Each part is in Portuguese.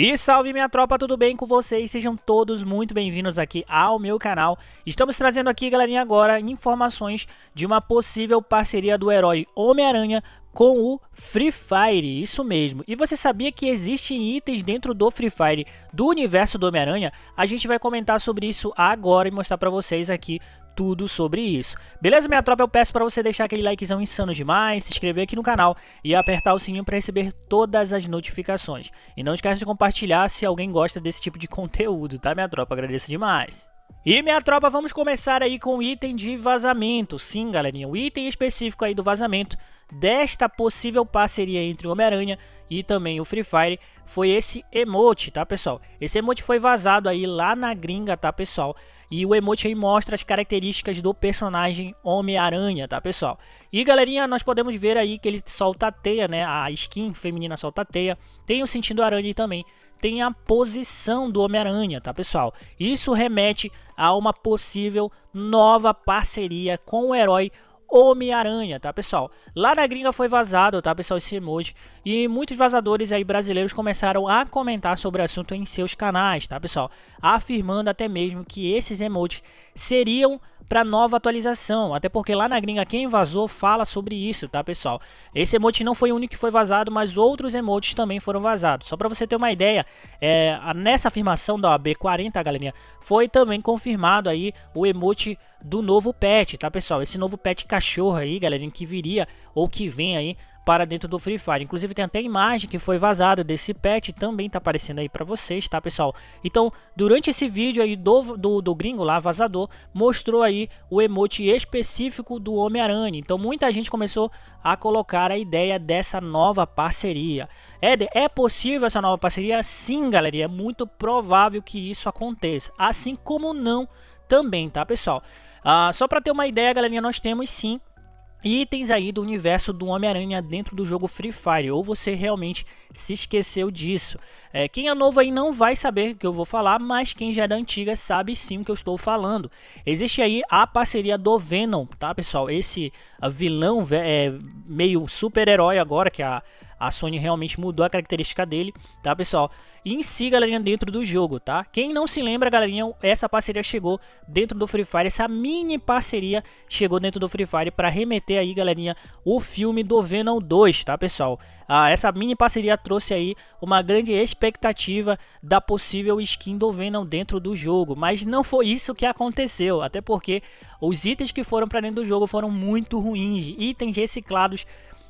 E salve minha tropa, tudo bem com vocês? Sejam todos muito bem-vindos aqui ao meu canal. Estamos trazendo aqui, galerinha, agora informações de uma possível parceria do herói Homem-Aranha com o Free Fire, isso mesmo. E você sabia que existem itens dentro do Free Fire do universo do Homem-Aranha? A gente vai comentar sobre isso agora e mostrar para vocês aqui tudo sobre isso. Beleza, minha tropa? Eu peço para você deixar aquele likezão insano demais, se inscrever aqui no canal e apertar o sininho para receber todas as notificações. E não esqueça de compartilhar se alguém gosta desse tipo de conteúdo, tá, minha tropa? Agradeço demais. E minha tropa, vamos começar aí com o item de vazamento. Sim, galerinha, o item específico aí do vazamento desta possível parceria entre o Homem-Aranha e também o Free Fire foi esse emote, tá, pessoal? Esse emote foi vazado aí lá na gringa, tá, pessoal? E o emote aí mostra as características do personagem Homem-Aranha, tá pessoal? E galerinha, nós podemos ver aí que ele solta a teia, né? A skin feminina solta a teia. Tem o sentido aranha também tem a posição do Homem-Aranha, tá pessoal? Isso remete a uma possível nova parceria com o herói Homem-Aranha, tá, pessoal? Lá na gringa foi vazado, tá, pessoal, esse emoji. E muitos vazadores aí brasileiros começaram a comentar sobre o assunto em seus canais, tá, pessoal? Afirmando até mesmo que esses emojis seriam para nova atualização. Até porque lá na gringa quem vazou fala sobre isso, tá, pessoal? Esse emote não foi o único que foi vazado, mas outros emotes também foram vazados. Só para você ter uma ideia, é, nessa afirmação da OAB40, galerinha, foi também confirmado aí o emote do novo pet, tá, pessoal? Esse novo pet cachorro aí, galerinha, que viria ou que vem aí para dentro do Free Fire. Inclusive tem até imagem que foi vazada desse patch, também tá aparecendo aí para vocês, tá pessoal? Então, durante esse vídeo aí do, do, do gringo lá, vazador, mostrou aí o emote específico do Homem-Aranha. Então muita gente começou a colocar a ideia dessa nova parceria. Éder, é possível essa nova parceria? Sim, galera, é muito provável que isso aconteça. Assim como não também, tá pessoal? Ah, só para ter uma ideia, galerinha, nós temos sim itens aí do universo do Homem-Aranha dentro do jogo Free Fire, ou você realmente se esqueceu disso. É, quem é novo aí não vai saber que eu vou falar, mas quem já é da antiga sabe sim o que eu estou falando. Existe aí a parceria do Venom, tá pessoal? Esse ah, vilão é, meio super-herói agora, que é a a Sony realmente mudou a característica dele, tá, pessoal? E em si, galerinha, dentro do jogo, tá? Quem não se lembra, galerinha, essa parceria chegou dentro do Free Fire, essa mini parceria chegou dentro do Free Fire para remeter aí, galerinha, o filme do Venom 2, tá, pessoal? Ah, essa mini parceria trouxe aí uma grande expectativa da possível skin do Venom dentro do jogo, mas não foi isso que aconteceu, até porque os itens que foram para dentro do jogo foram muito ruins, itens reciclados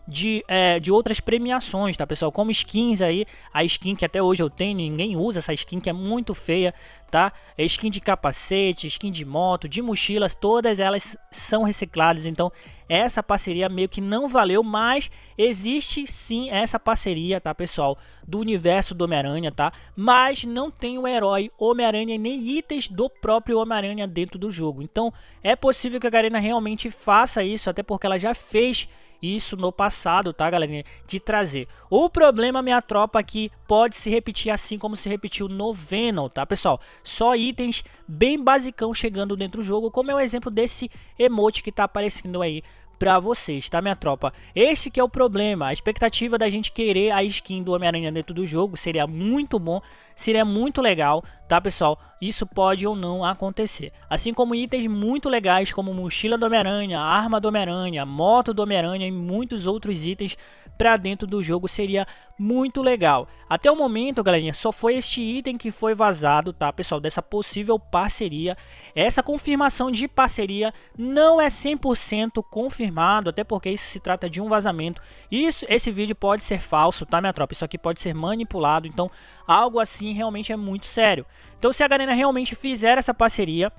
de, é, de outras premiações, tá pessoal? Como skins aí, a skin que até hoje eu tenho, ninguém usa essa skin que é muito feia, tá? É skin de capacete, skin de moto, de mochilas, todas elas são recicladas, então essa parceria meio que não valeu, mas existe sim essa parceria, tá pessoal? Do universo do Homem-Aranha, tá? Mas não tem o herói Homem-Aranha nem itens do próprio Homem-Aranha dentro do jogo. Então é possível que a Garena realmente faça isso, até porque ela já fez isso no passado, tá, galerinha? De trazer. O problema, minha tropa, é que pode se repetir assim como se repetiu no Venom, tá, pessoal? Só itens bem basicão chegando dentro do jogo, como é o exemplo desse emote que tá aparecendo aí para vocês, tá minha tropa? Este que é o problema, a expectativa da gente querer a skin do Homem-Aranha dentro do jogo seria muito bom, seria muito legal, tá pessoal? Isso pode ou não acontecer. Assim como itens muito legais como mochila do Homem-Aranha, arma do Homem-Aranha, moto do Homem-Aranha e muitos outros itens para dentro do jogo seria muito legal. Até o momento, galerinha, só foi este item que foi vazado, tá, pessoal, dessa possível parceria. Essa confirmação de parceria não é 100% confirmado, até porque isso se trata de um vazamento. Isso, esse vídeo pode ser falso, tá, minha tropa? Isso aqui pode ser manipulado, então algo assim realmente é muito sério. Então se a galera realmente fizer essa parceria,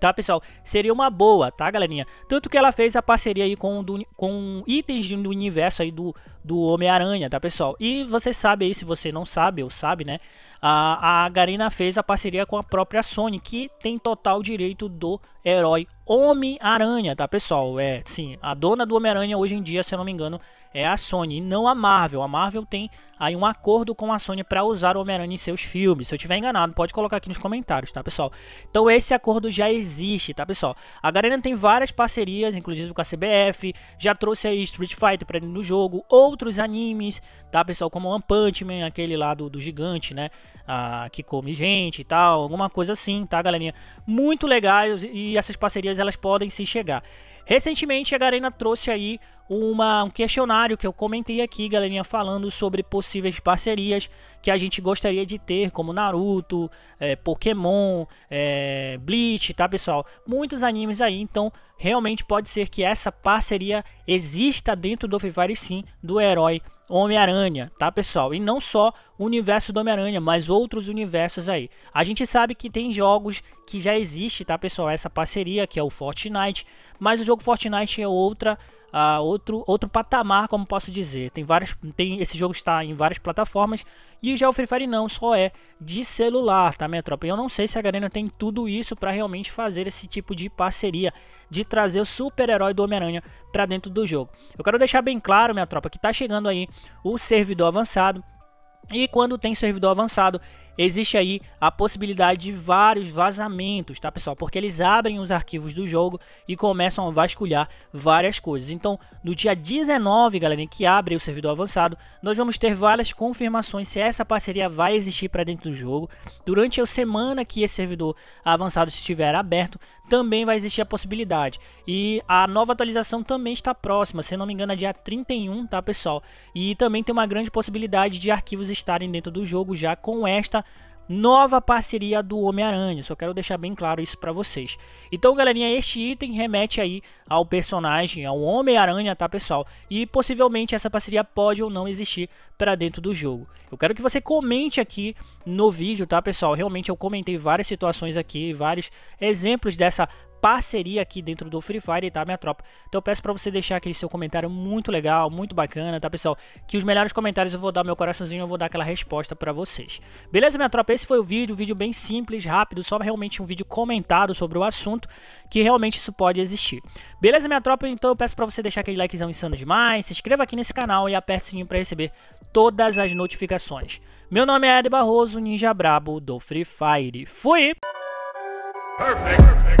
Tá, pessoal? Seria uma boa, tá, galerinha? Tanto que ela fez a parceria aí com, do, com itens do universo aí do, do Homem-Aranha, tá, pessoal? E você sabe aí, se você não sabe ou sabe, né? A, a Garina fez a parceria com a própria Sony, que tem total direito do herói Homem-Aranha, tá, pessoal? É, sim, a dona do Homem-Aranha hoje em dia, se eu não me engano, é a Sony e não a Marvel. A Marvel tem aí um acordo com a Sony para usar o Homem-Aranha em seus filmes. Se eu tiver enganado, pode colocar aqui nos comentários, tá, pessoal? Então esse acordo já existe, tá, pessoal? A galera tem várias parcerias, inclusive com a CBF, já trouxe aí Street Fighter para ele no jogo, outros animes, tá, pessoal? Como One Punch Man, aquele lá do, do gigante, né? Ah, que come gente e tal, alguma coisa assim, tá, galerinha? Muito legais e essas parcerias elas podem se chegar. Recentemente a Garena trouxe aí uma, um questionário que eu comentei aqui, galerinha, falando sobre possíveis parcerias que a gente gostaria de ter, como Naruto, é, Pokémon, é, Bleach, tá pessoal? Muitos animes aí, então realmente pode ser que essa parceria exista dentro do Vivare sim do herói Homem-Aranha, tá pessoal? E não só o universo do Homem-Aranha, mas outros universos aí. A gente sabe que tem jogos que já existe, tá pessoal? Essa parceria que é o Fortnite, mas o jogo Fortnite é outra a outro, outro patamar, como posso dizer. Tem várias, tem esse jogo está em várias plataformas e já o Free Fire não, só é de celular, tá, minha tropa? E eu não sei se a Garena tem tudo isso para realmente fazer esse tipo de parceria, de trazer o super-herói do Homem-Aranha para dentro do jogo. Eu quero deixar bem claro, minha tropa, que tá chegando aí o servidor avançado. E quando tem servidor avançado, existe aí a possibilidade de vários vazamentos, tá pessoal? Porque eles abrem os arquivos do jogo e começam a vasculhar várias coisas. Então, no dia 19, galera, que abre o servidor avançado, nós vamos ter várias confirmações se essa parceria vai existir para dentro do jogo. Durante a semana que esse servidor avançado estiver aberto, também vai existir a possibilidade. E a nova atualização também está próxima, se não me engano, é dia 31, tá, pessoal? E também tem uma grande possibilidade de arquivos estarem dentro do jogo já com esta nova parceria do Homem-Aranha. Só quero deixar bem claro isso para vocês. Então, galerinha, este item remete aí ao personagem, ao Homem-Aranha, tá, pessoal? E possivelmente essa parceria pode ou não existir para dentro do jogo. Eu quero que você comente aqui no vídeo, tá, pessoal? Realmente eu comentei várias situações aqui, vários exemplos dessa parceria aqui dentro do Free Fire, tá, minha tropa? Então eu peço pra você deixar aquele seu comentário muito legal, muito bacana, tá, pessoal? Que os melhores comentários eu vou dar meu coraçãozinho, eu vou dar aquela resposta pra vocês. Beleza, minha tropa? Esse foi o vídeo, um vídeo bem simples, rápido, só realmente um vídeo comentado sobre o assunto, que realmente isso pode existir. Beleza, minha tropa? Então eu peço pra você deixar aquele likezão insano demais, se inscreva aqui nesse canal e aperte o sininho pra receber todas as notificações. Meu nome é Ed Barroso, ninja brabo do Free Fire. Fui! Perfect, perfect.